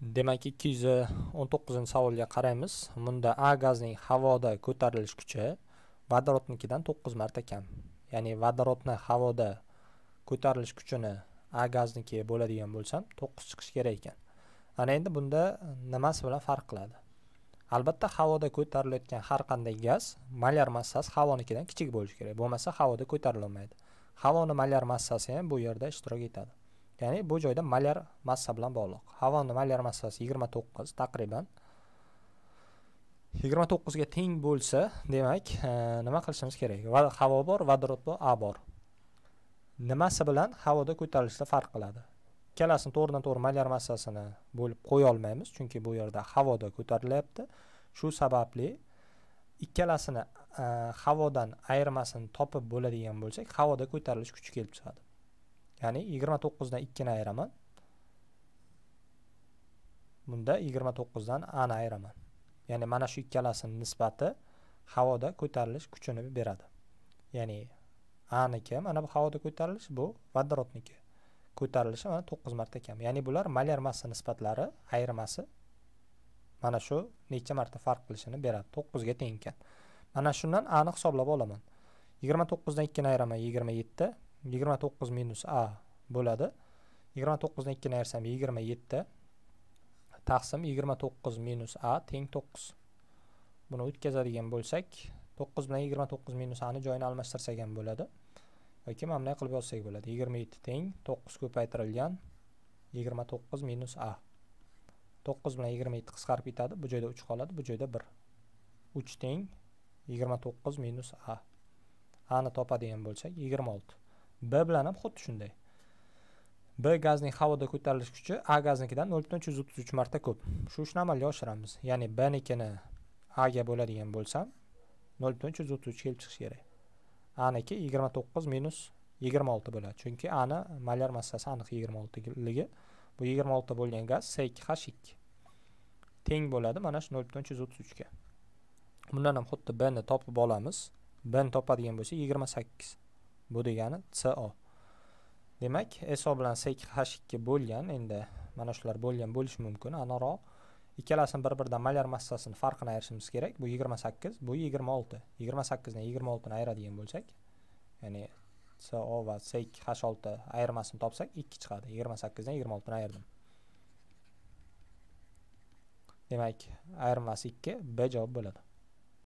demak 219 savolga qaraymiz bunda a gazning havoda ko'tarilish kuchi vodorodnikidan 9 marta kam ya'ni vodorodni havoda ko'tarilish kuchini a gazniki bo'ladigan bo'lsam 9 chiqishi kerak ekan ana endi bunda nimasi bilan farq qiladi albatta havoda ko'tarilayotgan har qanday gaz molyar massasi havonikidan kichik bo'lishi kerak bo'lmasa havoda ko'tarilolmaydi havoni molyar massasi ham bu yerda ishtirok etadi ya'ni bu joyda molyar massa bilan bog'liq havoni molyar massasi yigirma to'qqiz taqriban yigirma to'qqizga teng bo'lsa demak e, nima qilishimiz kerak va havo bor vodorod bor a bor nimasi bilan havoda ko'tarilishda farq qiladi ikkalasini to'g'ridan to'g'ri molyar massasini bo'lib qo'ya olmaymiz chunki bu yerda havoda ko'tarilyapti shu sababli ikkalasini e, havodan ayirmasini topib bo'ladigan bo'lsak havoda ko'tarilish kuchi kelib chiqadi ya'ni 29 dan 2 ni ayiraman bunda 29 dan a ni ayiraman ya'ni mana shu ikkalasining nisbati havoda ko'tarilish kuchini beradi ya'ni a kim? mana bu havoda ko'tarilish bu vodorodniki ko'tarilishi mana 9 marta kam ya'ni bular molyar massa nisbatlari ayirmasi mana shu necha marta farq qilishini beradi 9 ga teng ekan mana shundan a ni hisoblab olaman 29 dan 2 ni ayiraman 27 yigirma to'qqiz minus a bo'ladi yigirma ning 2 ayarsam yigirma yetti taqsim yigirma to'qqiz minus a teng to'qqiz buni o'tkazadigan bo'lsak to'qqiz bilan yigirma to'qqiz minus ani joyini almashtirsak ham bo'ladi yoki mana bunday qilib yozsak bo'ladi yigirma yetti teng to'qqiz ko'paytirilgan yigirma to'qqiz minus a to'qqiz bilan yigirma yetti qisqarib ketadi bu joyda uch qoladi bu joyda bir uch teng yigirma to'qqiz minus a ani topadigan bo'lsak yigirma olti b bilan ham xuddi shunday b gazning havoda ko'tarilish kuchi a gaznikidan nol butun uch yuz o'ttiz uch marta ko'p shu ishni amalga oshiramiz ya'ni bnikini aga bo'ladigan bo'lsam nol butun uch yuz o'ttiz uch kelib chiqishi kerak aniki yigirma to'qqiz minus yigirma olti bo'ladi chunki ani molyar massasi aniq yigirma oltiligi bu yigirma olti bo'lgan gaz s ikki h ikki teng bo'ladi mana shu nol butun uch yuz o'ttiz uchga bundan ham xuddi bni topib olamiz bni topadigan bo'lsa yigirma sakkiz bu degani co demak so bilan s h ikki bo'lgan endi mana shular bo'lgan bo'lishi mumkin anaroq ikkalasini bir biridan molyar massasini farqini ayirishimiz kerak bu yigirma sakkiz bu yigirma olti yigirma sakkizdan yigirma oltini ayiradigan bo'lsak ya'ni co va s 2 h olti ayirmasini topsak ikki chiqadi yigirma sakkizdan yigirma oltini ayirdim demak ayirmasi ikki b javob bo'ladi